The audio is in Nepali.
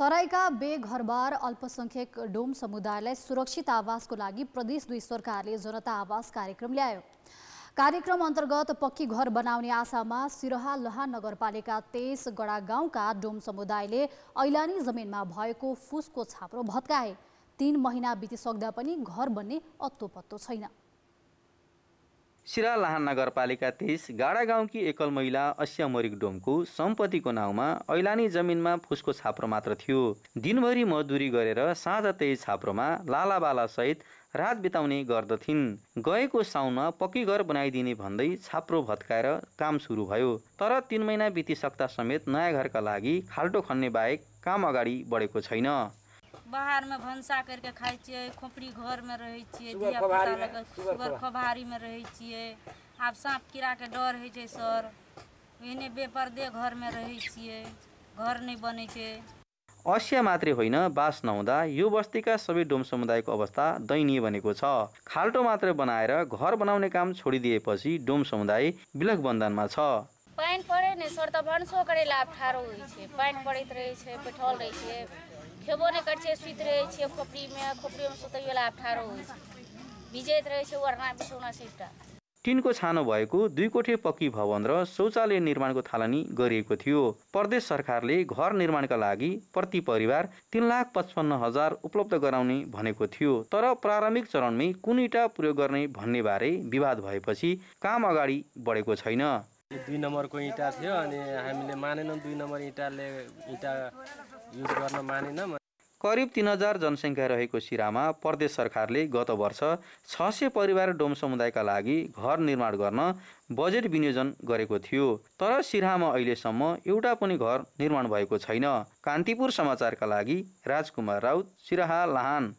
तराईका बेघरबार अल्पसंख्यक डोम समुदायलाई सुरक्षित आवासको लागि प्रदेश दुई सरकारले जनता आवास कार्यक्रम ल्यायो कार्यक्रम अन्तर्गत पक्की घर बनाउने आशामा सिरहा लहा नगरपालिका तेइस गडा गाउँका डोम समुदायले ऐलानी जमिनमा भएको फुसको छाप्रो भत्काए तीन महिना बितिसक्दा पनि घर बन्ने अत्तो पत्तो छैन सिरालाहान नगरपालिका तेइस गाडा गाउँकी एकल महिला अस्या मरिक डोमको सम्पत्तिको नाउँमा ऐलानी जमिनमा फुसको छाप्रो मात्र थियो दिनभरि मजदुरी गरेर साँझ त्यही छाप्रोमा लालाबालासहित रात बिताउने गर्दथिन् गएको साउनमा पक्की घर बनाइदिने भन्दै छाप्रो भत्काएर काम सुरु भयो तर तिन महिना बितिसक्दा समेत नयाँ घरका लागि खाल्टो खन्ने बाहेक काम अगाडि बढेको छैन बाहरमा भन्सा करके खाइ खोपड़ी घरमा रहै छियै धियापुता लग सुगर खोभारीमे रहै छियै आब साँप के डर होइ छै सर एहने बेपर्दे घरमा रहै छियै घर नै बनै छै असिया मात्रै होइन बास नहुँदा यो बस्तीका सबै डोम समुदायको अवस्था दयनीय बनेको छ खाल्टो मात्र बनाएर घर बनाउने काम छोडिदिएपछि डोम समुदाय बिलक बन्धनमा छ पानी परे नै सर त भन्सो गरे लाभ अप्ठ्यारो होइ छै पानि परैत रहै छै रहै छै खेबो नहि करै छियै सुति रहै छियै खोपड़ीमे खोपड़ीमे सुतैयो आब ठाढो होइ छै भिजैत रहै छै ओढ़ना बिछौना सभटा टिनको छानो भएको दुई कोठे पक्की भवन र शौचालय निर्माणको थालनी गरिएको थियो प्रदेश सरकारले घर निर्माणका लागि प्रति परिवार तिन लाख पचपन्न हजार उपलब्ध गराउने भनेको थियो तर प्रारम्भिक चरणमै कुन इँटा प्रयोग गर्ने भन्ने बारे विवाद भएपछि काम अगाडि बढेको छैन दुई नम्बरको इँटा थियो अनि हामीले मानेनौँ दुई नम्बर इँटाले इँटा युज गर्न मानेन करिब तिन हजार जनसङ्ख्या रहेको सिरामा प्रदेश सरकारले गत वर्ष छ सय परिवार डोम समुदायका लागि घर निर्माण गर्न बजेट विनियोजन गरेको थियो तर सिरामा अहिलेसम्म एउटा पनि घर निर्माण भएको छैन कान्तिपुर समाचारका लागि राजकुमार राउत सिराहा लाहान